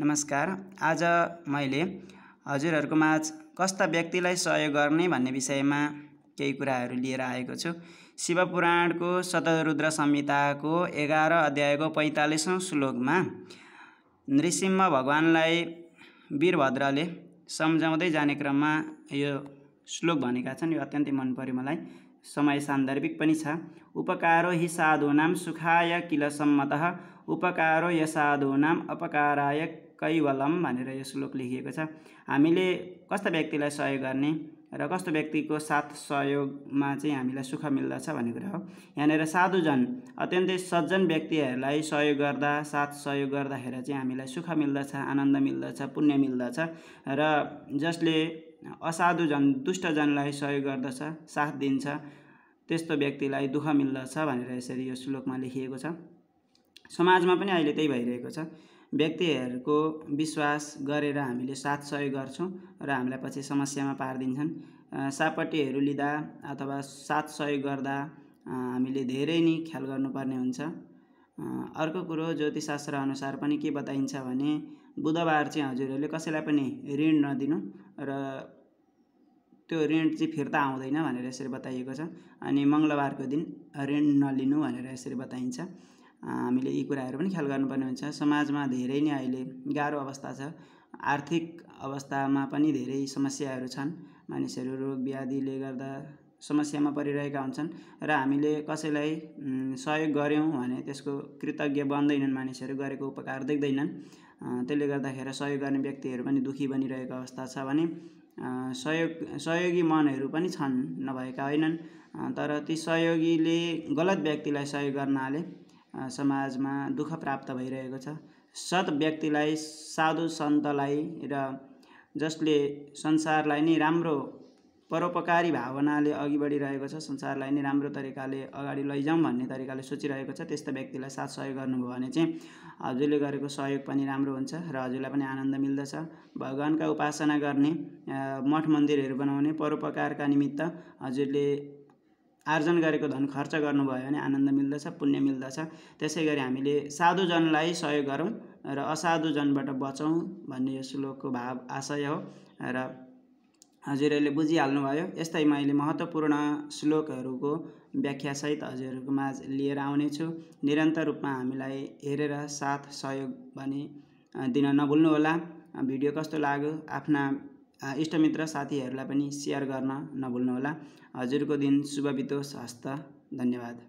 नमस्कार आज मैले हजुरहरूको माझ कस्ता व्यक्तिलाई सहयोग गर्ने भन्ने विषयमा केही कुराहरू लिएर आएको छु शिवपुराणको शतरुद्र संहिताको एघार अध्यायको पैँतालिसौँ श्लोकमा नृसिंह भगवान्लाई वीरभद्रले सम्झाउँदै जाने क्रममा यो श्लोक भनेका छन् यो अत्यन्तै मन पऱ्यो मलाई समय सान्दर्भिक पनि छ उपकारो हि साधुनाम सुखाय किल सम्मत उपकारो साधुनाम अपकाराय कैवलम भनेर यो श्लोक लेखिएको छ हामीले कस्ता व्यक्तिलाई सहयोग गर्ने र कस्तो व्यक्तिको साथ सहयोगमा चाहिँ हामीलाई सुख मिल्दछ भन्ने कुरा हो यहाँनिर साधुजन अत्यन्तै सज्जन व्यक्तिहरूलाई सहयोग गर्दा साथ सहयोग गर्दाखेरि चाहिँ हामीलाई सुख मिल्दछ आनन्द मिल्दछ पुण्य मिल्दछ र जसले असाधुजन दुष्टजनलाई सहयोग गर्दछ साथ दिन्छ त्यस्तो व्यक्तिलाई दुःख मिल्दछ भनेर यसरी यो श्लोकमा लेखिएको छ समाजमा पनि अहिले त्यही भइरहेको छ व्यक्तिहरूको विश्वास गरेर हामीले साथ सहयोग गर्छौँ र हामीलाई पछि समस्यामा पारिदिन्छन् सापट्टिहरू लिँदा अथवा साथ सहयोग गर्दा हामीले धेरै नै ख्याल गर्नुपर्ने हुन्छ अर्को कुरो ज्योतिषशास्त्र अनुसार पनि के बताइन्छ भने बुधबार चाहिँ हजुरहरूले कसैलाई पनि ऋण नदिनु र त्यो ऋण चाहिँ फिर्ता आउँदैन भनेर यसरी बताइएको छ अनि मङ्गलबारको दिन ऋण नलिनु भनेर यसरी बताइन्छ हामीले यी कुराहरू पनि ख्याल गर्नुपर्ने हुन्छ समाजमा धेरै नै अहिले गाह्रो अवस्था छ आर्थिक अवस्थामा पनि धेरै समस्याहरू छन् मानिसहरू रोग व्याधिले गर्दा समस्यामा परिरहेका हुन्छन् र हामीले कसैलाई सहयोग गऱ्यौँ भने त्यसको कृतज्ञ बन्दैनन् मानिसहरू गरेको उपकार देख्दैनन् त्यसले गर्दाखेरि सहयोग गर्ने व्यक्तिहरू पनि दुःखी बनिरहेको अवस्था छ भने सहयोग सहयोगी मनहरू पनि छन् नभएका होइनन् तर ती सहयोगीले गलत व्यक्तिलाई सहयोग गर्नाले समाजमा दुःख प्राप्त भइरहेको छ सत् व्यक्तिलाई साधु सन्तलाई र जसले संसारलाई नै राम्रो परोपकारी भावनाले अघि बढिरहेको छ संसारलाई नै राम्रो तरिकाले अगाडि लैजाउँ भन्ने तरिकाले सोचिरहेको छ त्यस्तो व्यक्तिलाई साथ सहयोग गर्नुभयो भने चाहिँ हजुरले गरेको सहयोग पनि राम्रो हुन्छ र हजुरलाई पनि आनन्द मिल्दछ भगवान्का उपासना गर्ने मठ मन्दिरहरू बनाउने परोपकारका निमित्त हजुरले आर्जन गरेको धन खर्च गर्नुभयो भने आनन्द मिल्दछ पुण्य मिल्दछ त्यसै गरी हामीले साधुजनलाई सहयोग गरौँ र असाधुजनबाट बचौँ भन्ने यो श्लोकको भाव आशय हो र हजुरहरूले बुझिहाल्नुभयो यस्तै मैले महत्त्वपूर्ण श्लोकहरूको व्याख्यासहित हजुरहरूको माझ लिएर आउनेछु निरन्तर रूपमा हामीलाई हेरेर साथ सहयोग भने दिन नभुल्नुहोला भिडियो कस्तो लाग्यो आफ्ना इष्टमित्र साथीहरूलाई पनि सेयर गर्न नभुल्नुहोला हजुरको दिन शुभ बितोस् हस्त धन्यवाद